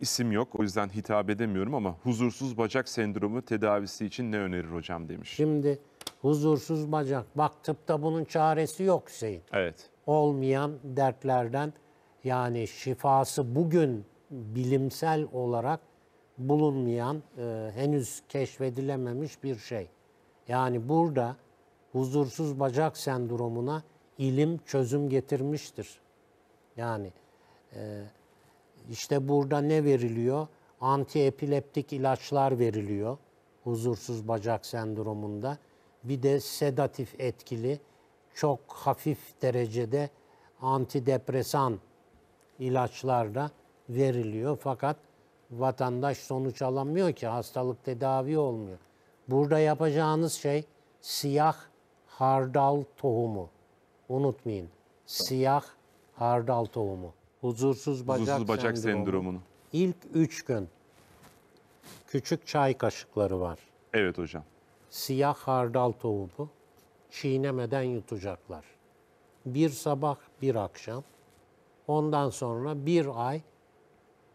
isim yok o yüzden hitap edemiyorum ama huzursuz bacak sendromu tedavisi için ne önerir hocam demiş. Şimdi huzursuz bacak bak tıpta bunun çaresi yok Hüseyin. Evet. Olmayan dertlerden yani şifası bugün bilimsel olarak bulunmayan, e, henüz keşfedilememiş bir şey. Yani burada huzursuz bacak sendromuna ilim çözüm getirmiştir. Yani e, işte burada ne veriliyor? Antiepileptik ilaçlar veriliyor huzursuz bacak sendromunda. Bir de sedatif etkili çok hafif derecede antidepresan ilaçlar da veriliyor. Fakat vatandaş sonuç alamıyor ki hastalık tedavi olmuyor. Burada yapacağınız şey siyah hardal tohumu. Unutmayın. Siyah hardal tohumu. Huzursuz bacak, Huzursuz bacak sendromu. sendromunu. İlk 3 gün küçük çay kaşıkları var. Evet hocam. Siyah hardal tohumu çiğnemeden yutacaklar. Bir sabah, bir akşam. Ondan sonra bir ay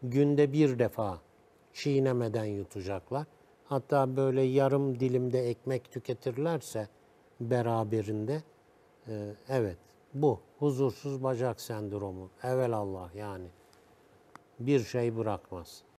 günde bir defa çiğnemeden yutacaklar. Hatta böyle yarım dilimde ekmek tüketirlerse beraberinde e, evet bu huzursuz bacak sendromu. Evelallah yani. Bir şey bırakmaz.